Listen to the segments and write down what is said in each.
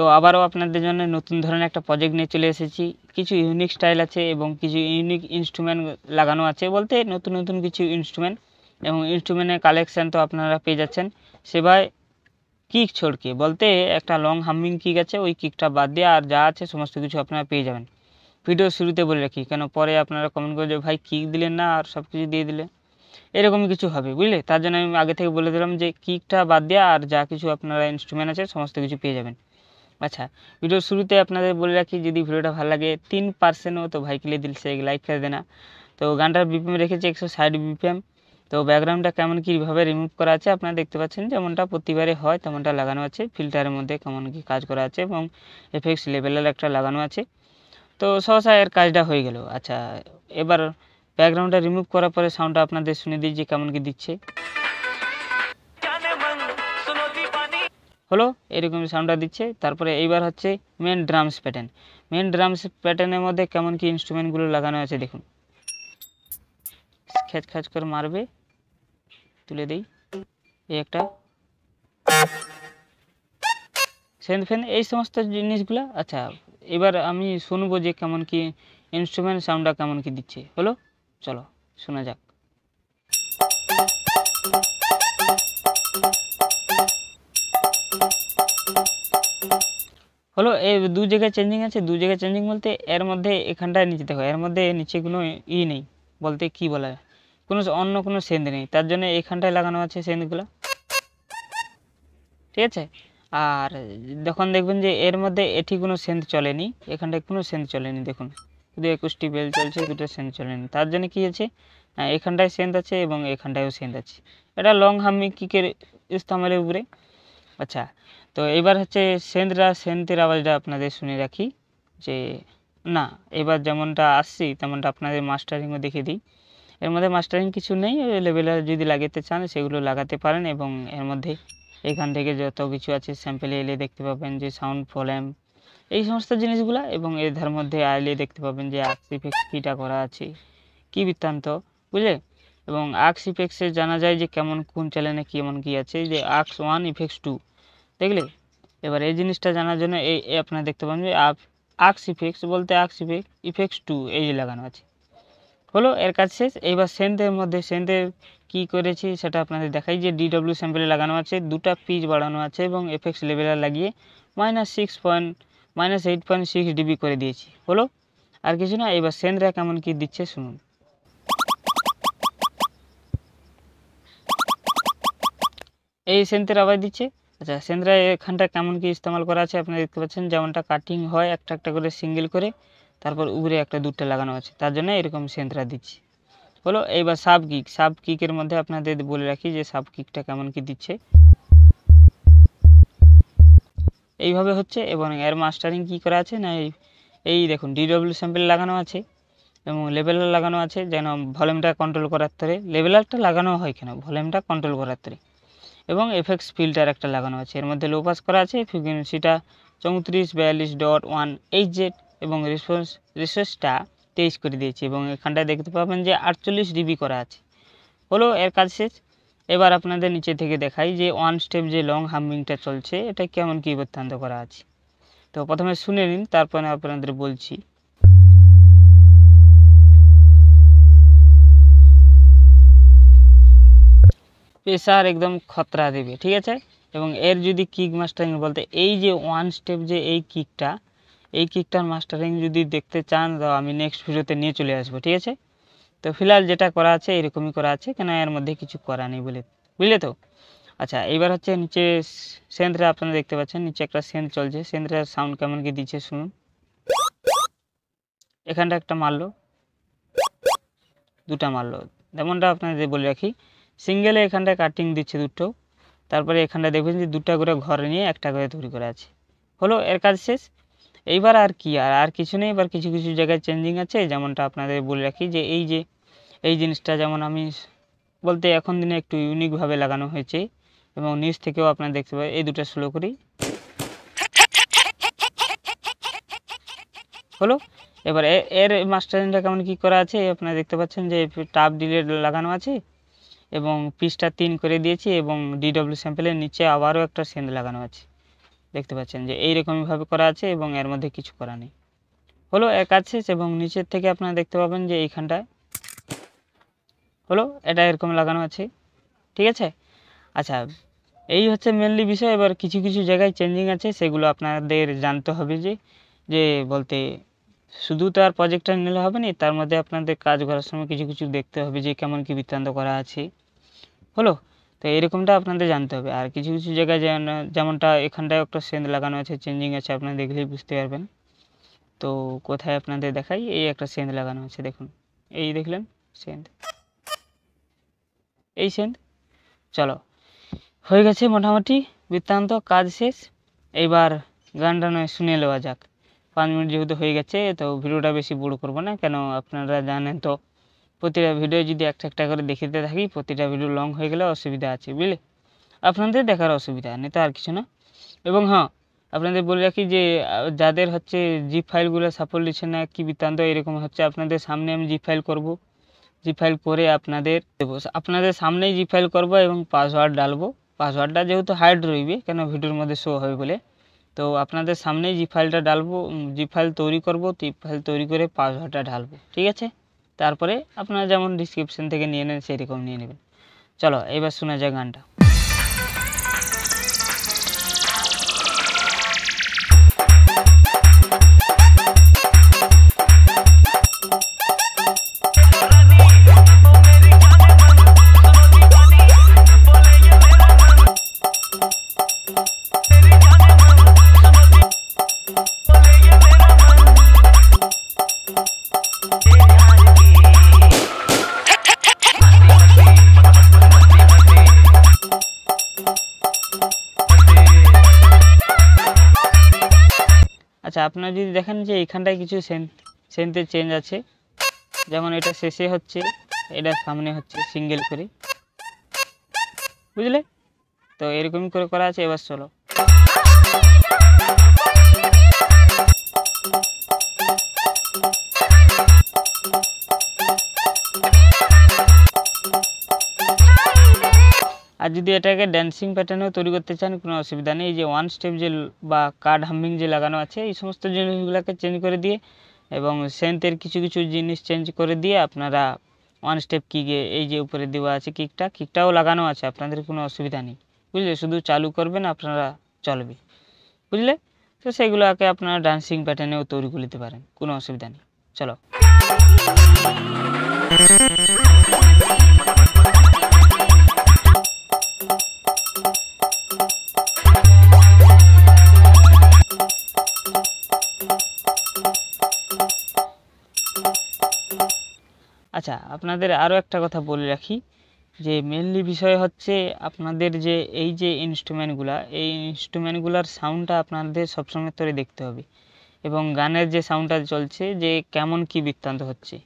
তো আবারও আপনাদের জন্য নতুন ধরনের একটা প্রজেক্ট নিয়ে চলে এসেছি কিছু ইউনিক স্টাইল আছে এবং কিছু ইউনিক ইনস্ট্রুমেন্ট লাগানো আছে বলতে নতুন নতুন কিছু ইনস্ট্রুমেন্ট এবং ইনস্ট্রুমেন্টের কালেকশান তো আপনারা পেয়ে যাচ্ছেন সেবায় কিক ছড়কে বলতে একটা লং হামিং কিক আছে ওই কিকটা বাদ দিয়ে আর যা আছে সমস্ত কিছু আপনারা পেয়ে যাবেন ভিডিও শুরুতে বলে রাখি কেন পরে আপনারা কমেন্ট করে যে ভাই কিক দিলেন না আর সব কিছু দিয়ে দিলে এরকমই কিছু হবে বুঝলে তার জন্য আমি আগে থেকে বলে দিলাম যে কিকটা বাদ দিয়ে আর যা কিছু আপনারা ইনস্ট্রুমেন্ট আছে সমস্ত কিছু পেয়ে যাবেন আচ্ছা ভিডিওর শুরুতে আপনাদের বলে রাখি যদি ভিডিওটা ভালো লাগে তিন পার্সেন্টও তো দিল সে লাইক করে দেনা তো গানটার বিপিএম রেখেছি একশো ষাট বিপিএম তো ব্যাকগ্রাউন্ডটা কেমন কীভাবে রিমুভ করা আছে আপনারা দেখতে পাচ্ছেন যেমনটা প্রতিবারে হয় তেমনটা লাগানো আছে ফিল্টারের মধ্যে কেমন কী কাজ করা আছে এবং এফেক্টস লেভেলের একটা লাগানো আছে তো সহসা এর কাজটা হয়ে গেল আচ্ছা এবার ব্যাকগ্রাউন্ডটা রিমুভ করার পরে সাউন্ডটা আপনাদের শুনে দিই যে কেমন কী দিচ্ছে হলো এরকম সাউন্ডটা দিচ্ছে তারপরে এইবার হচ্ছে main drums pattern main drums প্যাটার্নের মধ্যে কেমন কি ইনস্ট্রুমেন্টগুলো লাগানো আছে দেখুন খেচ খ্যাচ করে মারবে তুলে দেই এই একটা সেন্ট ফেন এই সমস্ত জিনিসগুলো আচ্ছা এবার আমি শুনবো যে কেমন কি ইনস্ট্রুমেন্ট সাউন্ডটা কেমন কি দিচ্ছে হলো চলো শোনা যাক হলো এ দু জায়গায় চেঞ্জিং আছে দু জায়গায় চেঞ্জিং বলতে এর মধ্যে এখানটায় নিচে দেখো এর মধ্যে নিচে কোনো ই নেই বলতে কি বলা যায় কোনো অন্য কোনো সেন্দ নেই তার জন্য এখানটায় লাগানো আছে সেন্দগুলো ঠিক আছে আর যখন দেখবেন যে এর মধ্যে এটি কোনো সেন্দ চলেনি এখানটায় কোনো সেন্দ চলেনি দেখুন শুধু একুশটি বেল চলছে দুটো সেন্দ চলেনি তার জন্য কী আছে এখানটায় সেন্দ আছে এবং এখানটায়ও সেন্দ আছে এটা লং হামি কিকের ইস্তামালের উপরে আচ্ছা তো এবার হচ্ছে সেন্দরা সেন্তের আওয়াজটা আপনাদের শুনে রাখি যে না এবার যেমনটা আসছি তেমনটা আপনাদের মাস্টারিংও দেখে দিই এর মধ্যে মাস্টারিং কিছু নেই লেভেলার যদি লাগাতে চান সেগুলো লাগাতে পারেন এবং এর মধ্যে এখান থেকে যত কিছু আছে স্যাম্পেলে এলে দেখতে পাবেন যে সাউন্ড ফলেম এই সমস্ত জিনিসগুলা এবং এর মধ্যে আইলে দেখতে পাবেন যে আক্সিফেক্স কীটা করা আছে কি বৃত্তান্ত বুঝলে এবং আক্স ইফেক্সে জানা যায় যে কেমন কোন চ্যানেলে কেমন কী আছে যে আক্স ওয়ান ইফেক্স টু দেখলে এবার এই জিনিসটা জানার জন্য এই আপনারা দেখতে পান যে আক্স ইফেক্টস বলতে আক্স ইফেক্ট ইফেক্টস টু এই যে লাগানো আছে হলো এর কাজ শেষ এইবার সেন্থের মধ্যে সেন্থের কি করেছি সেটা আপনাদের দেখাই যে ডিডব্লিউ স্যাম্পেলে লাগানো আছে দুটা পিচ বাড়ানো আছে এবং এফেক্টস লেভেলার লাগিয়ে minus six point minus eight point six dB করে দিয়েছি হলো আর কিছু না এবার সেন্টরা কেমন কি দিচ্ছে শুনুন এই সেন্থের আবার দিচ্ছে আচ্ছা সেন্দ্রায় এখানটা কেমন কি ইস্তেমাল করা আছে আপনারা দেখতে পাচ্ছেন যেমনটা কাটিং হয় একটা একটা করে সিঙ্গেল করে তারপর উপরে একটা দুটো লাগানো আছে তার জন্য এরকম সেন্দ্রা দিচ্ছি বলো এইবার সাব কিক সাব কিকের মধ্যে আপনাদের বলে রাখি যে সাব কিকটা কেমন কি দিচ্ছে এইভাবে হচ্ছে এবং এর মাস্টারিং কি করা আছে না এই এই দেখুন ডিডব্লিউ স্যাম্পেল লাগানো আছে এবং লেভেলার লাগানো আছে যেন ভলিউমটা কন্ট্রোল করার তরে লেভেলারটা লাগানো হয় কেন ভলিউমটা কন্ট্রোল করার তরে এবং এফএক্স ফিল্টার একটা লাগানো আছে এর মধ্যে লো পাস করা আছে ফ্রিকোয়েন্সিটা চৌত্রিশ বিয়াল্লিশ ডট ওয়ান এইট জেড এবং রেসপন্স রিসোর্সটা তেইশ করে দিয়েছি এবং এখানটায় দেখতে পাবেন যে আটচল্লিশ ডিবি করা আছে হলো এর কাজ শেষ এবার আপনাদের নিচে থেকে দেখাই যে ওয়ান স্টেপ যে লং হামিংটা চলছে এটা কেমন কী বৃত্তান্ত করা আছে তো প্রথমে শুনে নিন তারপরে আপনাদের বলছি প্রেসার একদম খতরা দেবে ঠিক আছে এবং এর যদি কিক মাস্টারিং বলতে এই যে ওয়ান স্টেপ যে এই কিকটা এই কিকটার মাস্টারিং যদি দেখতে চান তো আমি নেক্সট ভিডিওতে নিয়ে চলে আসবো ঠিক আছে তো ফিলহাল যেটা করা আছে এরকমই করা আছে কেন এর মধ্যে কিছু করা নেই বলে বুঝলে তো আচ্ছা এবার হচ্ছে নিচে সেন্দ্রে আপনারা দেখতে পাচ্ছেন নিচে একটা সেন্ট চলছে সেন্দ্রের সাউন্ড কেমন কি দিচ্ছে শুনুন এখানটা একটা মারলো দুটা মারলো যেমনটা আপনাদের বলে রাখি সিঙ্গেলে এখানটায় কাটিং দিচ্ছে দুটো তারপরে এখানটা দেখবেন যে দুটা করে ঘরে নিয়ে একটা করে তৈরি করা আছে হলো এর কাজ শেষ এইবার আর কি আর আর কিছু নেই এবার কিছু কিছু জায়গায় চেঞ্জিং আছে যেমনটা আপনাদের বলে রাখি যে এই যে এই জিনিসটা যেমন আমি বলতে এখন দিনে একটু ইউনিকভাবে লাগানো হয়েছে এবং নিচ থেকেও আপনারা দেখতে পাবেন এই দুটো স্লো করি হলো এবার এর মাস্টারিংটা কেমন কি করা আছে আপনারা দেখতে পাচ্ছেন যে টাপ ডিলে লাগানো আছে এবং পিসটা তিন করে দিয়েছি এবং ডিডব্লিউ স্যাম্পেলের নিচে আবারও একটা সেন্ড লাগানো আছে দেখতে পাচ্ছেন যে এইরকমইভাবে করা আছে এবং এর মধ্যে কিছু করা নেই হলো এক আছে এবং নিচের থেকে আপনারা দেখতে পাবেন যে এইখানটায় হলো এটা এরকম লাগানো আছে ঠিক আছে আচ্ছা এই হচ্ছে মেনলি বিষয় এবার কিছু কিছু জায়গায় চেঞ্জিং আছে সেগুলো আপনাদের জানতে হবে যে যে বলতে শুধু তো আর প্রজেক্টটা নিলে হবে না তার মধ্যে আপনাদের কাজ করার সময় কিছু কিছু দেখতে হবে যে কেমন কী বৃত্তান্ত করা আছে হলো তো এরকমটা আপনাদের জানতে হবে আর কিছু কিছু জায়গায় যেমনটা এখানটায় একটা সেন্দ লাগানো আছে চেঞ্জিং আছে আপনারা দেখলেই বুঝতে পারবেন তো কোথায় আপনাদের দেখাই এই একটা সেন্দ লাগানো আছে দেখুন এই দেখলেন সেন্দ এই সেন্দ চলো হয়ে গেছে মোটামুটি বৃত্তান্ত কাজ শেষ এইবার গানটা নয় শুনে নেওয়া যাক পাঁচ মিনিট যেহেতু হয়ে গেছে তো ভিডিওটা বেশি বড় করবো না কেন আপনারা জানেন তো প্রতিটা ভিডিও যদি একটা একটা করে দেখতে থাকি প্রতিটা ভিডিও লং হয়ে গেলে অসুবিধা আছে বুঝলে আপনাদের দেখার অসুবিধা নেই তো আর কিছু না এবং হ্যাঁ আপনাদের বলে রাখি যে যাদের হচ্ছে জিপ ফাইলগুলো সাপোর্ট দিচ্ছে না কি বৃত্তান্ত এরকম হচ্ছে আপনাদের সামনে আমি জিপ ফাইল করব জিপ ফাইল করে আপনাদের দেবো আপনাদের সামনেই জিপ ফাইল করবো এবং পাসওয়ার্ড ডালবো পাসওয়ার্ডটা যেহেতু হাইড রইবে কেন ভিডিওর মধ্যে শো হবে বলে তো আপনাদের সামনেই জি ফাইলটা ডালবো জি ফাইল তৈরি করব জি ফাইল তৈরি করে পাসওয়ার্ডটা ঢালবো ঠিক আছে তারপরে আপনারা যেমন ডিসক্রিপশন থেকে নিয়ে নেন সেরকম নিয়ে নেবেন চলো এবার শোনা যায় গানটা আপনার যদি দেখেন যে এইখানটায় কিছু সেন্টের চেঞ্জ আছে যেমন এটা শেষে হচ্ছে এটা সামনে হচ্ছে সিঙ্গেল করে বুঝলে তো এরকমই করে করা আছে এবার চলো আর যদি এটাকে ড্যান্সিং প্যাটার্নেও তৈরি করতে চান কোনো অসুবিধা নেই এই যে ওয়ান স্টেপ যে বা কার্ড হাম্বিং যে লাগানো আছে এই সমস্ত জিনিসগুলোকে চেঞ্জ করে দিয়ে এবং সেন্থের কিছু কিছু জিনিস চেঞ্জ করে দিয়ে আপনারা ওয়ান স্টেপ কিকে এই যে উপরে দেওয়া আছে কিকটা কিকটাও লাগানো আছে আপনাদের কোনো অসুবিধা নেই বুঝলে শুধু চালু করবেন আপনারা চলবে বুঝলে তো সেগুলোকে আপনারা ডান্সিং প্যাটার্নেও তৈরি করে নিতে পারেন কোনো অসুবিধা নেই চলো আচ্ছা আপনাদের আরও একটা কথা বলে রাখি যে মেনলি বিষয় হচ্ছে আপনাদের যে এই যে ইনস্ট্রুমেন্টগুলা এই ইনস্ট্রুমেন্টগুলার সাউন্ডটা আপনাদের সবসময় ধরে দেখতে হবে এবং গানের যে সাউন্ডটা চলছে যে কেমন কি বৃত্তান্ত হচ্ছে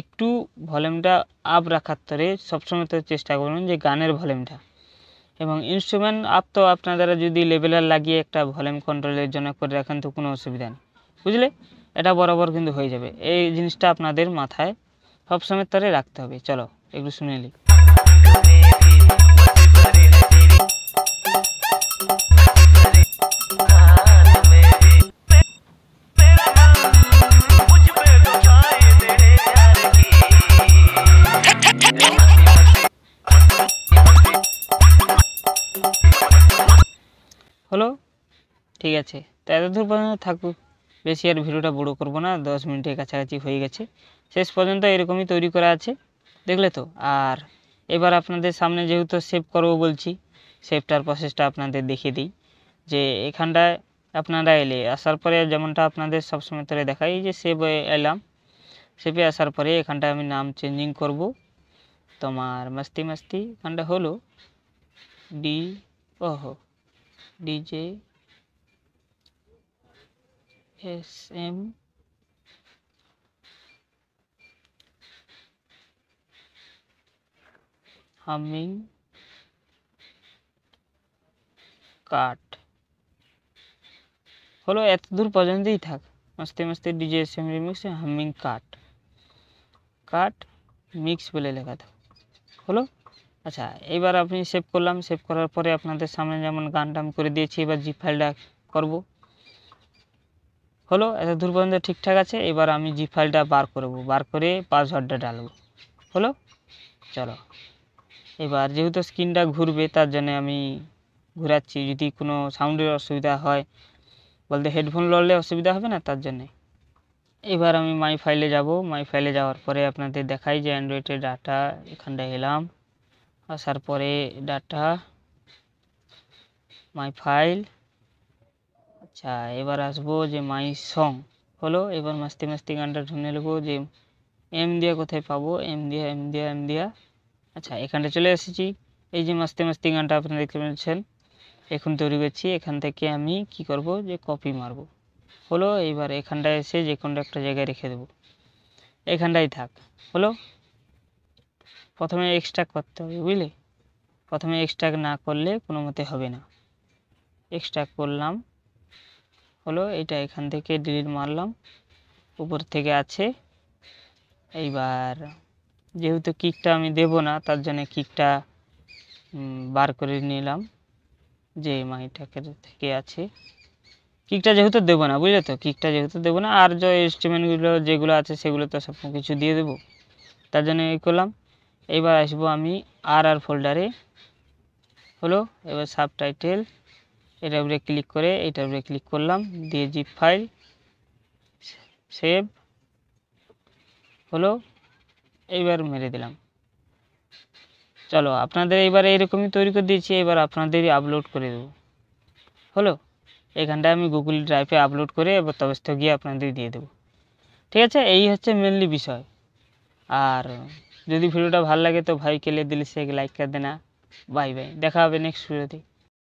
একটু ভলিউমটা আপ রাখার তরে সবসময় তো চেষ্টা করুন যে গানের ভলিউমটা এবং ইনস্ট্রুমেন্ট আপ তো আপনারা যদি লেভেলার লাগিয়ে একটা ভলিউম কন্ট্রোলের জন্য করে রাখেন তো কোনো অসুবিধা নেই বুঝলে এটা বরাবর কিন্তু হয়ে যাবে এই জিনিসটা আপনাদের মাথায় সবসময় তরে রাখতে হবে চলো এগুলো শুনে নিই হলো ঠিক আছে তো এতদূর পর্যন্ত থাকুক বেশি আর ভিডিওটা বড় করবো না দশ মিনিটের কাছাকাছি হয়ে গেছে শেষ পর্যন্ত এরকমই তৈরি করা আছে দেখলে তো আর এবার আপনাদের সামনে যেহেতু সেভ করবো বলছি সেভটার প্রসেসটা আপনাদের দেখিয়ে দিই যে এখানটায় আপনারা এলে আসার পরে যেমনটা আপনাদের সবসময় ধরে দেখাই যে সেভ এলাম সেভে আসার পরে এখানটায় আমি নাম চেঞ্জিং করব তোমার মাস্তি মাস্তি এখানটা হলো D oh DJ S M আমি কাট হলো এত দূর পর্যন্তই থাক আস্তে আস্তে DJ SM remix humming cut cut mix বলে লেখা থাক হলো আচ্ছা এবার আপনি সেভ করলাম সেভ করার পরে আপনাদের সামনে যেমন গান টান করে দিয়েছি এবার জিপ ফাইলটা করব হলো এত দূর পর্যন্ত ঠিকঠাক আছে এবার আমি জিপ ফাইলটা বার করব বার করে পাসওয়ার্ডটা ডালব হলো চলো এবার যেহেতু স্ক্রিনটা ঘুরবে তার জন্য আমি ঘুরাচ্ছি যদি কোনো সাউন্ডের অসুবিধা হয় বলতে হেডফোন লড়লে অসুবিধা হবে না তার জন্যে এবার আমি মাই ফাইলে যাব মাই ফাইলে যাওয়ার পরে আপনাদের দেখাই যে অ্যান্ড্রয়েডের ডাটা এখানটায় এলাম আসার পরে ডাটা মাই ফাইল আচ্ছা এবার আসবো যে মাই সং হলো এবার মাস্তি মাস্তি গানটা শুনে নেবো যে এম দিয়া কোথায় পাবো এম দিয়া এম দিয়া এম দিয়া আচ্ছা এখানটা চলে এসেছি এই যে মাস্তে মাস্তি গানটা আপনারা দেখতে পাচ্ছেন এখন তৈরি করছি এখান থেকে আমি কি করব যে কপি মারব হলো এইবার এখানটায় এসে যে কোনো একটা জায়গায় রেখে দেব এখানটাই থাক হলো প্রথমে এক্সট্রা করতে হবে বুঝলে প্রথমে এক্সট্রা না করলে কোনো মতে হবে না এক্সট্রা করলাম হলো এটা এখান থেকে ডিলিট মারলাম উপর থেকে আছে এইবার যেহেতু কিকটা আমি দেব না তার জন্য কিকটা বার করে নিলাম যে মাহিটাকের থেকে আছে কিকটা যেহেতু দেবো না বুঝলে তো কিকটা যেহেতু দেবো না আর যে ইনস্ট্রুমেন্টগুলো যেগুলো আছে সেগুলো তো সব কিছু দিয়ে দেবো তার জন্য এই করলাম এবার আসবো আমি আর আর ফোল্ডারে হলো এবার সাব টাইটেল এটার উপরে ক্লিক করে এটার উপরে ক্লিক করলাম দিয়ে জিপ ফাইল সেভ হলো এইবার মেরে দিলাম চলো আপনাদের এইবার এইরকমই তৈরি করে দিয়েছি এবার আপনাদেরই আপলোড করে দেবো হলো এখানটায় আমি গুগল ড্রাইভে আপলোড করে এবার তবে গিয়ে আপনাদের দিয়ে দেবো ঠিক আছে এই হচ্ছে মেনলি বিষয় আর যদি ভিডিওটা ভালো লাগে তো ভাই কেলে দিলে সে লাইক করে দেনা বাই বাই দেখা হবে নেক্সট ভিডিওতে